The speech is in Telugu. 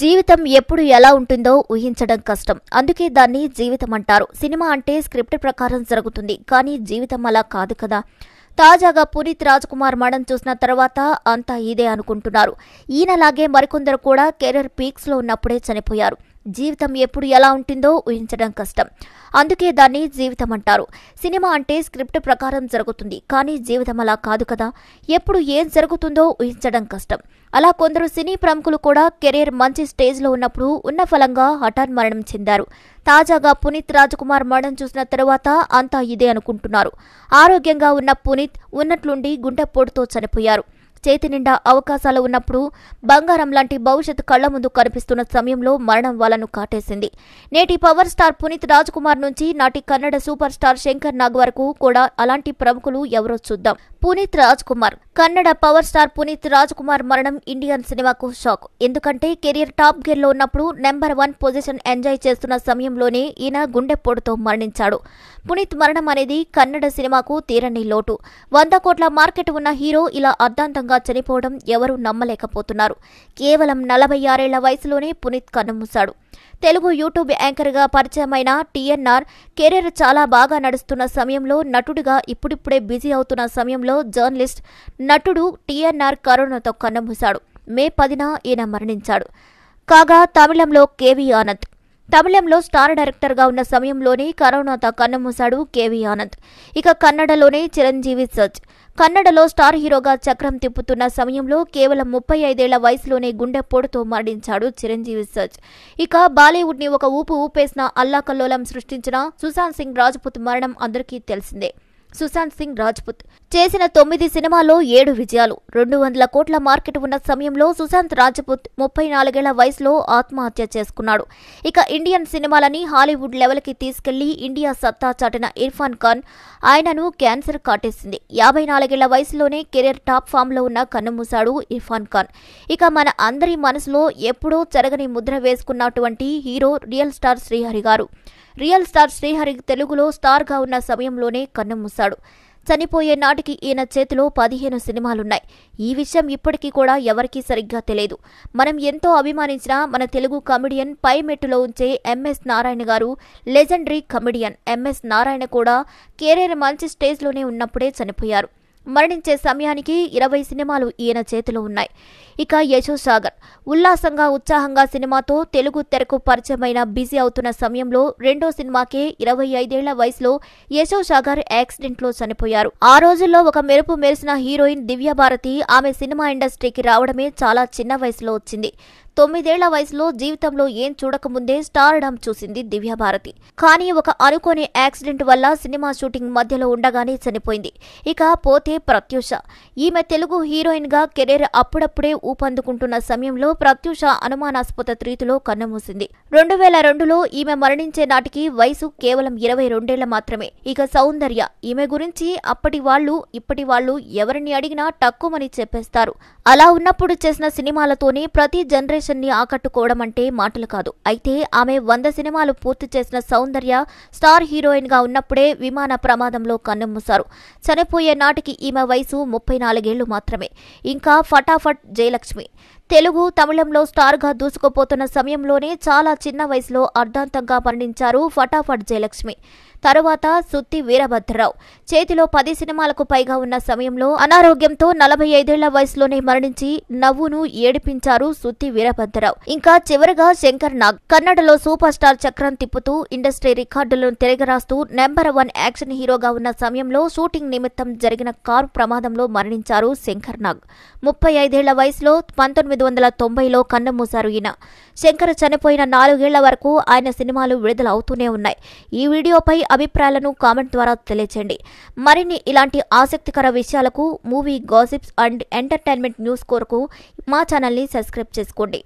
జీవితం ఎప్పుడు ఎలా ఉంటుందో ఊహించడం కష్టం అందుకే దాన్ని జీవితం అంటారు సినిమా అంటే స్క్రిప్ట్ ప్రకారం జరుగుతుంది కానీ జీవితం అలా కాదు కదా తాజాగా పునీత్ రాజ్ కుమార్ మరణం చూసిన తర్వాత అంతా ఇదే అనుకుంటున్నారు ఈయనలాగే మరికొందరు కూడా కెరీర్ పీక్స్లో ఉన్నప్పుడే చనిపోయారు జీవితం ఎప్పుడు ఎలా ఉంటుందో ఊహించడం కష్టం అందుకే దాన్ని జీవితం అంటారు సినిమా అంటే స్క్రిప్ట్ ప్రకారం జరుగుతుంది కానీ జీవితం అలా కాదు కదా ఎప్పుడు ఏం జరుగుతుందో ఊహించడం కష్టం అలా కొందరు సినీ ప్రముఖులు కూడా కెరీర్ మంచి స్టేజ్లో ఉన్నప్పుడు ఉన్న ఫలంగా హఠాన్ మరణం చెందారు తాజాగా పునీత్ కుమార్ మరణం చూసిన తరువాత అంతా ఇదే అనుకుంటున్నారు ఆరోగ్యంగా ఉన్న పునీత్ ఉన్నట్లుండి గుండెపోటుతో చనిపోయారు చేతి నిండా అవకాశాలు ఉన్నప్పుడు బంగారం లాంటి భవిష్యత్ కళ్ల ముందు కనిపిస్తున్న సమయంలో మరణం వలను కాటేసింది నేటి పవర్ స్టార్ పునీత్ రాజ్ కుమార్ నుంచి నాటి కన్నడ సూపర్ స్టార్ శంకర్ నాగ్ వరకు కూడా అలాంటి ప్రముఖులు ఎవరో చూద్దాం పునీత్ రాజ్ కుమార్ కన్నడ పవర్ స్టార్ పునీత్ రాజ్ కుమార్ మరణం ఇండియన్ సినిమాకు షాక్ ఎందుకంటే కెరీర్ టాప్ గేర్ లో ఉన్నప్పుడు నెంబర్ వన్ పొజిషన్ ఎంజాయ్ చేస్తున్న సమయంలోనే ఈయన గుండెపోటుతో మరణించాడు పునీత్ మరణం అనేది కన్నడ సినిమాకు తీరని లోటు వంద కోట్ల మార్కెట్ ఉన్న హీరో ఇలా అర్ధాంతంగా దారుణంగా చనిపోవడం ఎవరూ నమ్మలేకపోతున్నారు కేవలం నలభై ఆరేళ్ల వయసులోనే పునీత్ కన్నుమూశాడు తెలుగు యూట్యూబ్ యాంకర్గా పరిచయమైన టీఎన్ఆర్ కెరీర్ చాలా బాగా నడుస్తున్న సమయంలో నటుడిగా ఇప్పుడిప్పుడే బిజీ అవుతున్న సమయంలో జర్నలిస్ట్ నటుడు టీఎన్ఆర్ కరోనాతో కన్నుమూశాడు మే పదిన ఈయన మరణించాడు కాగా తమిళంలో కేవీ ఆనంద్ తమిళంలో స్టార్ డైరెక్టర్గా ఉన్న సమయంలోనే కరోనాతో కన్నుమూశాడు కేవీ ఆనంద్ ఇక కన్నడలోనే చిరంజీవి సర్చ్ కన్నడలో స్టార్ హీరోగా చక్రం తిప్పుతున్న సమయంలో కేవలం ముప్పై ఐదేళ్ల వయసులోనే గుండెపోటుతో మరణించాడు చిరంజీవి సర్జ్ ఇక బాలీవుడ్ ని ఒక ఊపు ఊపేసిన అల్లాకల్లోలం సృష్టించిన సుశాంత్ సింగ్ రాజ్పుత్ మరణం అందరికీ తెలిసిందే సుశాంత్ సింగ్ రాజ్పుత్ చేసిన తొమ్మిది సినిమాల్లో ఏడు విజయాలు రెండు వందల కోట్ల మార్కెట్ ఉన్న సమయంలో సుశాంత్ రాజపుత్ ముప్పై నాలుగేళ్ల వయసులో ఆత్మహత్య చేసుకున్నాడు ఇక ఇండియన్ సినిమాలని హాలీవుడ్ లెవెల్కి తీసుకెళ్లి ఇండియా సత్తా చాటిన ఇర్ఫాన్ ఖాన్ ఆయనను క్యాన్సర్ కాటేసింది యాభై నాలుగేళ్ల వయసులోనే కెరీర్ టాప్ ఫామ్లో ఉన్న కన్నుమూశాడు ఇర్ఫాన్ ఖాన్ ఇక మన అందరి మనసులో ఎప్పుడో చెరగని ముద్ర వేసుకున్నటువంటి హీరో రియల్ స్టార్ శ్రీహరి గారు రియల్ స్టార్ శ్రీహరి తెలుగులో స్టార్గా ఉన్న సమయంలోనే కన్నుమూశాడు చనిపోయే నాటికి ఈయన చేతిలో పదిహేను సినిమాలున్నాయి ఈ విషయం ఇప్పటికీ కూడా ఎవరికీ సరిగ్గా తెలియదు మనం ఎంతో అభిమానించిన మన తెలుగు కమెడియన్ పై మెట్టులో ఉంచే ఎంఎస్ నారాయణ గారు లెజెండరీ కమెడియన్ ఎంఎస్ నారాయణ కూడా కెరీర్ మంచి స్టేజ్లోనే ఉన్నప్పుడే చనిపోయారు మరణించే సమయానికి ఇరవై సినిమాలు ఈయన చేతిలో ఉన్నాయి ఇక యశో సాగర్ ఉల్లాసంగా ఉత్సాహంగా సినిమాతో తెలుగు తెరకు పరిచయమైన బిజీ అవుతున్న సమయంలో రెండో సినిమాకే ఇరవై ఐదేళ్ల వయసులో యశో సాగర్ యాక్సిడెంట్లో చనిపోయారు ఆ రోజుల్లో ఒక మెరుపు మెరిసిన హీరోయిన్ దివ్య భారతి ఆమె సినిమా ఇండస్ట్రీకి రావడమే చాలా చిన్న వయసులో వచ్చింది తొమ్మిదేళ్ల వయసులో జీవితంలో ఏం చూడకముందే స్టార్డమ్ చూసింది దివ్యభారతి కానీ ఒక అనుకోని యాక్సిడెంట్ వల్ల సినిమా షూటింగ్ మధ్యలో ఉండగానే చనిపోయింది ఇక పోతే ప్రత్యూష ఈమె తెలుగు హీరోయిన్ గా కెరీర్ అప్పుడప్పుడే ఊపందుకుంటున్న సమయంలో ప్రత్యూష అనుమానాస్పద రీతిలో కన్నుమూసింది రెండు వేల రెండులో ఈమె మరణించే నాటికి వయసు కేవలం ఇరవై రెండేళ్ల మాత్రమే ఇక సౌందర్య ఈమె గురించి అప్పటి వాళ్ళు ఇప్పటి వాళ్ళు ఎవరిని అడిగినా తక్కువని చెప్పేస్తారు అలా ఉన్నప్పుడు చేసిన సినిమాలతోనే ప్రతి జనరేషన్ ని ఆకట్టుకోవడం అంటే మాటలు కాదు అయితే ఆమె వంద సినిమాలు పూర్తి చేసిన సౌందర్య స్టార్ హీరోయిన్ గా ఉన్నప్పుడే విమాన ప్రమాదంలో కన్నుమూశారు చనిపోయే నాటికి ఈమె వయసు ముప్పై నాలుగేళ్లు మాత్రమే ఇంకా ఫటాఫట్ జైల next week. తెలుగు తమిళంలో స్టార్గా దూసుకుపోతున్న సమయంలోనే చాలా చిన్న వయసులో అర్ధాంతంగా మరణించారు ఫటాఫట్ జయలక్ష్మి తరువాత సుత్తి వీరభద్రరావు చేతిలో పది సినిమాలకు పైగా ఉన్న సమయంలో అనారోగ్యంతో నలభై ఐదేళ్ల వయసులోనే మరణించి నవ్వును ఏడిపించారు సుత్తి వీరభద్రరావు ఇంకా చివరగా శంకర్ నాగ్ కన్నడలో సూపర్ స్టార్ చక్రం తిప్పుతూ ఇండస్ట్రీ రికార్డులను తిరగరాస్తూ నెంబర్ వన్ యాక్షన్ హీరోగా ఉన్న సమయంలో షూటింగ్ నిమిత్తం జరిగిన కారు ప్రమాదంలో మరణించారు శంకర్ నాగ్ ముప్పై ఐదేళ్ల వయసులో పంతొమ్మిది పంతొమ్మిది వందల తొంభైలో మూసారు ఈయన శంకర్ చనిపోయిన నాలుగేళ్ల వరకు ఆయన సినిమాలు విడుదల అవుతూనే ఉన్నాయి ఈ వీడియోపై అభిప్రాయాలను కామెంట్ ద్వారా తెలియచేయండి మరిన్ని ఇలాంటి ఆసక్తికర విషయాలకు movie gossips and entertainment news కోరకు మా ఛానల్ని సబ్స్క్రైబ్ చేసుకోండి